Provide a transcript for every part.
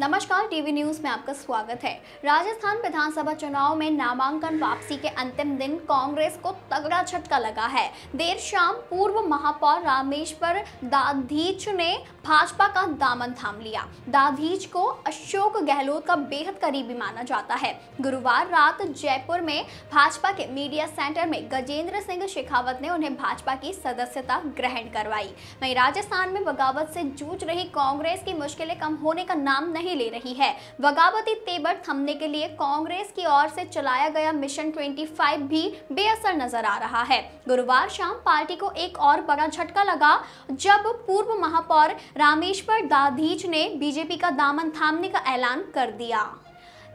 नमस्कार TV news में आपका स्वागत है राजस्थान विधानसभा चुनाव में नामांकन वापसी के अंतिम दिन कांग्रेस को तगड़ा झटका लगा है देर शाम पूर्व महापौर रामेश्वर दाधीच ने भाजपा का दामन थाम लिया दाधीच को अशोक गहलोत का बेहद करीबी माना जाता है गुरुवार रात जयपुर में भाजपा के मीडिया सेंटर में गजेंद्र सिंह शेखावत ने उन्हें भाजपा की सदस्यता ग्रहण करवाई वही राजस्थान में बगावत से जूझ रही कांग्रेस की मुश्किलें कम होने का नाम नहीं नहीं ले रही है बगावती तेबर थमने के लिए कांग्रेस की ओर से चलाया गया मिशन 25 भी बेअसर नजर आ रहा है गुरुवार शाम पार्टी को एक और बड़ा झटका लगा जब पूर्व महापौर रामेश्वर दाधीच ने बीजेपी का दामन थामने का ऐलान कर दिया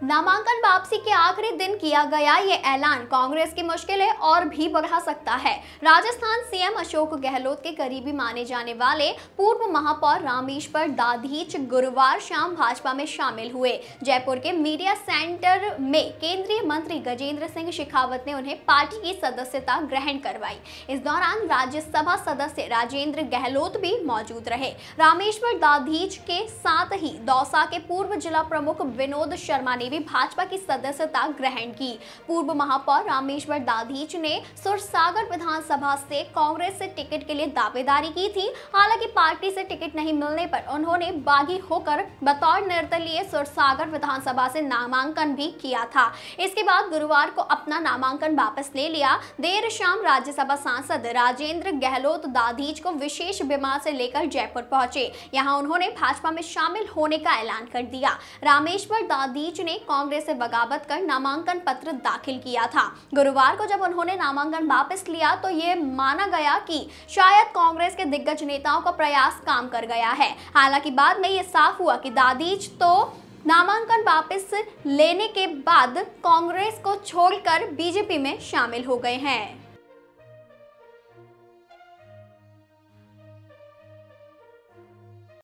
नामांकन वापसी के आखिरी दिन किया गया ये ऐलान कांग्रेस की मुश्किलें और भी बढ़ा सकता है राजस्थान सीएम अशोक गहलोत के करीबी माने जाने वाले पूर्व महापौर रामेश्वर दाधीच गुरुवार शाम भाजपा में शामिल हुए जयपुर के मीडिया सेंटर में केंद्रीय मंत्री गजेंद्र सिंह शेखावत ने उन्हें पार्टी की सदस्यता ग्रहण करवाई इस दौरान राज्यसभा सदस्य राजेंद्र गहलोत भी मौजूद रहे रामेश्वर दाधीच के साथ ही दौसा के पूर्व जिला प्रमुख विनोद शर्मा ने ने भी भाजपा की सदस्यता ग्रहण की पूर्व महापौर रामेश्वर दाधीच ने सुरसागर विधानसभा से कांग्रेस से टिकट के लिए दावेदारी की थी हालांकि पार्टी से टिकट नहीं मिलने पर उन्होंने बागी होकर बतौर निर्दलीय सुरसागर विधानसभा से नामांकन भी किया था इसके बाद गुरुवार को अपना नामांकन वापस ले लिया देर शाम राज्यसभा सांसद राजेंद्र गहलोत दाधीच को विशेष विमान से लेकर जयपुर पहुंचे यहां उन्होंने भाजपा में शामिल होने का ऐलान कर दिया रामेश्वर दाधीच ने ने कांग्रेस से बगावत कर नामांकन पत्र दाखिल किया था गुरुवार को जब उन्होंने नामांकन वापस लिया तो ये माना गया कि शायद कांग्रेस के दिग्गज नेताओं का प्रयास काम कर गया है हालांकि बाद में ये साफ हुआ कि दादीज तो नामांकन वापस लेने के बाद कांग्रेस को छोड़कर बीजेपी में शामिल हो गए हैं